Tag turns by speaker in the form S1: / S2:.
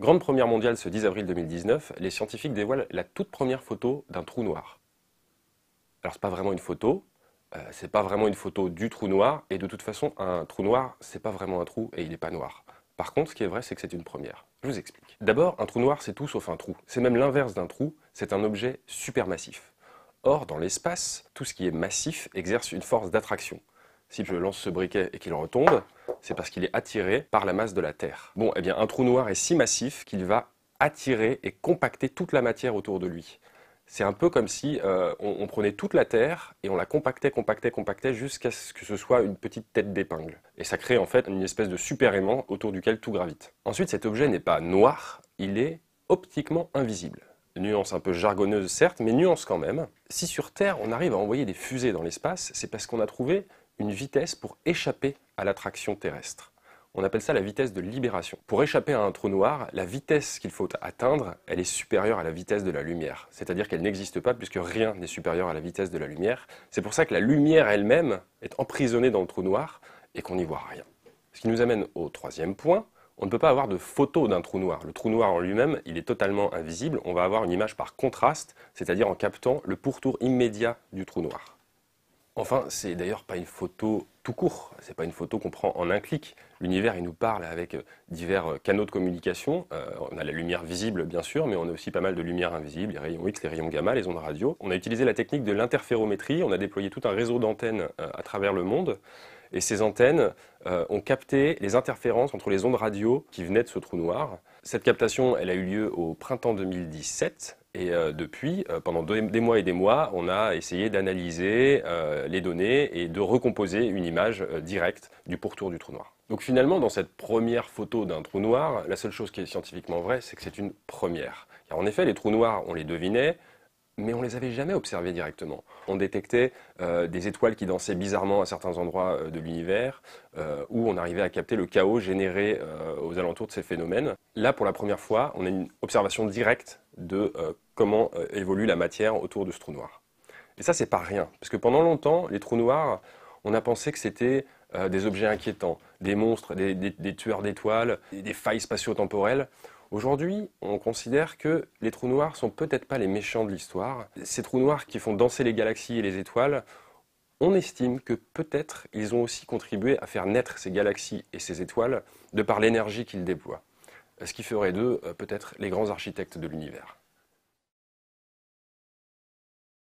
S1: Grande première mondiale ce 10 avril 2019, les scientifiques dévoilent la toute première photo d'un trou noir. Alors c'est pas vraiment une photo, euh, c'est pas vraiment une photo du trou noir, et de toute façon un trou noir c'est pas vraiment un trou et il n'est pas noir. Par contre ce qui est vrai c'est que c'est une première. Je vous explique. D'abord un trou noir c'est tout sauf un trou, c'est même l'inverse d'un trou, c'est un objet supermassif. Or dans l'espace, tout ce qui est massif exerce une force d'attraction. Si je lance ce briquet et qu'il retombe, c'est parce qu'il est attiré par la masse de la Terre. Bon, eh bien, un trou noir est si massif qu'il va attirer et compacter toute la matière autour de lui. C'est un peu comme si euh, on, on, prenait toute la Terre et on la compactait, compactait, compactait jusqu'à ce que ce soit une petite tête d'épingle. Et ça crée en fait une espèce de super aimant autour duquel tout gravite. Ensuite, cet objet n'est pas noir, il est optiquement invisible. Nuance un peu jargonneuse certes, mais nuance quand même. Si sur Terre on arrive à envoyer des fusées dans l'espace, c'est parce qu'on a trouvé une vitesse pour échapper à l'attraction terrestre. On appelle ça la vitesse de libération. Pour échapper à un trou noir, la vitesse qu'il faut atteindre, elle est supérieure à la vitesse de la lumière. C'est-à-dire qu'elle n'existe pas puisque rien n'est supérieur à la vitesse de la lumière. C'est pour ça que la lumière elle-même est emprisonnée dans le trou noir et qu'on n'y voit rien. Ce qui nous amène au troisième point, on ne peut pas avoir de photo d'un trou noir. Le trou noir en lui-même, il est totalement invisible. On va avoir une image par contraste, c'est-à-dire en captant le pourtour immédiat du trou noir. Enfin, c'est d'ailleurs pas une photo tout court, c'est pas une photo qu'on prend en un clic. L'univers, il nous parle avec euh, divers euh, canaux de communication. Euh, on a la lumière visible, bien sûr, mais on a aussi pas mal de lumière invisible, les rayons X, les rayons gamma, les ondes radio. On a utilisé la technique de l'interférométrie, on a déployé tout un réseau d'antennes à travers le monde. Et ces antennes ont capté les interférences entre les ondes radio qui venaient de ce trou noir. Cette captation, elle a eu lieu au printemps 2017. Et euh, depuis, euh, pendant des mois et des mois, on a essayé d'analyser euh, les données et de recomposer une image directe du pourtour du trou noir. Donc finalement, dans cette première photo d'un trou noir, la seule chose qui est scientifiquement vraie, c'est que c'est une première. Car en effet, les trous noirs, on les devinait, mais on les avait jamais observés directement. On détectait euh, des étoiles qui dansaient bizarrement à certains endroits euh, de l'univers, euh, où on arrivait à capter le chaos généré aux alentours de ces phénomènes. Là, pour la première fois, on a une observation directe de comment évolue la matière autour de ce trou noir. Et ça, c'est pas rien, parce que pendant longtemps, les trous noirs, on a pensé que c'était des objets inquiétants, des monstres, des, des tueurs d'étoiles, des failles spatio-temporelles. Aujourd'hui, on considère que les trous noirs sont peut-être pas les méchants de l'histoire. Ces trous noirs qui font danser les galaxies et les étoiles, on estime que peut-être ils ont aussi contribué à faire naître ces galaxies et ces étoiles de par l'énergie qu'ils déploient, ce qui ferait d'eux euh, peut-être les grands architectes de l'univers.